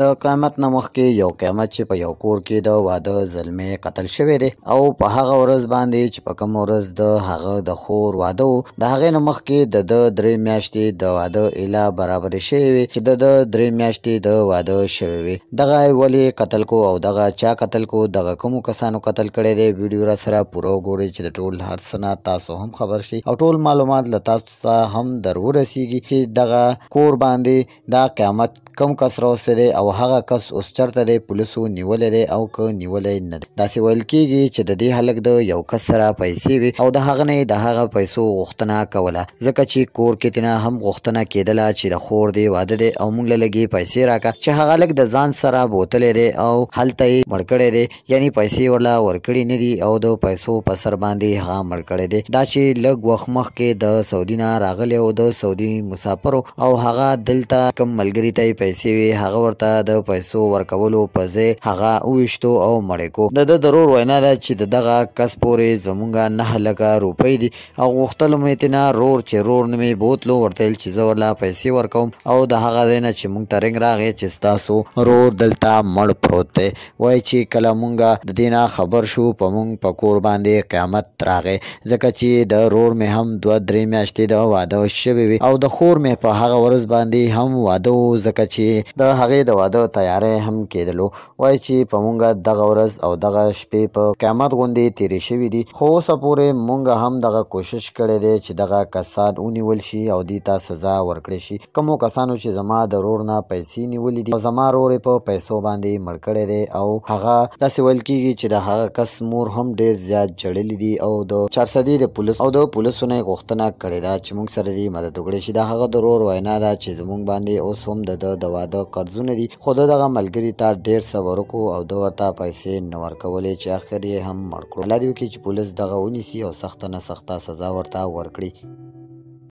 د قیامت نه مخکې یو قیامت چې په یو کور کې د واده زلمې قتل شوی دی او په هغه ورځ باندې چې په کوم ورځ د هغه د خور واده وو د هغې نه مخکې د ده درې میاشتې د واده اله برابرې شوې وي چې د ده درې میاشتې د واده شوی وي دغه ولې قتل کو او دغه چا قتل کو دغه کومو کسانو قتل کړی دی ویډیو را سره پوره وګورئ چې د ټول هر څه نه تاسو هم خبر شي او ټول معلومات له تاسو څخه هم در ورسیږي چې دغه کور باندې دا قیامت کم کس راوسته دی او هغه کس اوس چرته دی پولیسو نیولې دی او که نیولې نه دی داسې ویل کیږي چې د دې هلک د یو کس سره پیسې وي او د هغه نه د هغه پیسو غوښتنه کوله ځکه چې کور کې تنه هم غوښتنه کېدله چې د خور دی واده دی او مونږ لګي پیسې راکا چې هغه لک د ځان سره بوتلې دی او هلته یې مړ کړی دی یعنی پیسې ورلا ورکړي نه دي او د پیسو په سر باندې هغه مړ کړی دی دا چې لږ وخت مخکې د سعودي نه راغلی او د سعودي مسافرو او هغه دلته کم ملګري ته پیسې وي هغه ورته د پیسو ورکولو په ځای هغه وویشتو او مړې کو د د ضرور وینا ده چې دغه کس پورې زمونږ نه لکه روپۍ دي او غوښتل مې تینا رور چې رور نمې بوتلو ورته چې زه ورلا پیسې ورکوم او د هغه ځای نه چې مونږ ته رنګ راغی چې ستاسو رور دلته مړ پروت دی وایي چې کله مونږ د دې نه خبر شو په مونږ په کور باندې قیامت راغی ځکه چې د رور مې هم دوه درې میاشتې د واده شوی وي او د خور مې په هغه ورځ باندې هم واده ځکه چې د هغې د واده تیاری هم کیدلو وایي چې په مونږه دغه ورځ او دغه شپې په قیامت غوندې تیرې شوي دي خو اوسه پورې مونږ هم دغه کوشش کړی دی چې دغه کسان ونیول شي او دوی ته سزا ورکړی شي کومو کسانو چې زما د رور نه پیسې نیولې دي او زما رور په پیسو باندې مړ کړی دی او هغه داسې ویل کیږي چې د هغه کس مور هم ډیر زیات جړلې دي او د چارسدي د پولیس او د پولیسو نه غوښتنه کړې ده چې موږ سره دې مدد وکړي شي د هغه د رور وینا ده چې زموږ باندې اوس هم د د واده قرضونه دي خو د دغه ملګري ته ډیر څه ورکو او د ورته پیسې نه ورکولې چې اخر یې هم مړ کړو الله دې وکړي چې پولیس دغه ونیسي او سخته نه سخته سزا ورته ورکړي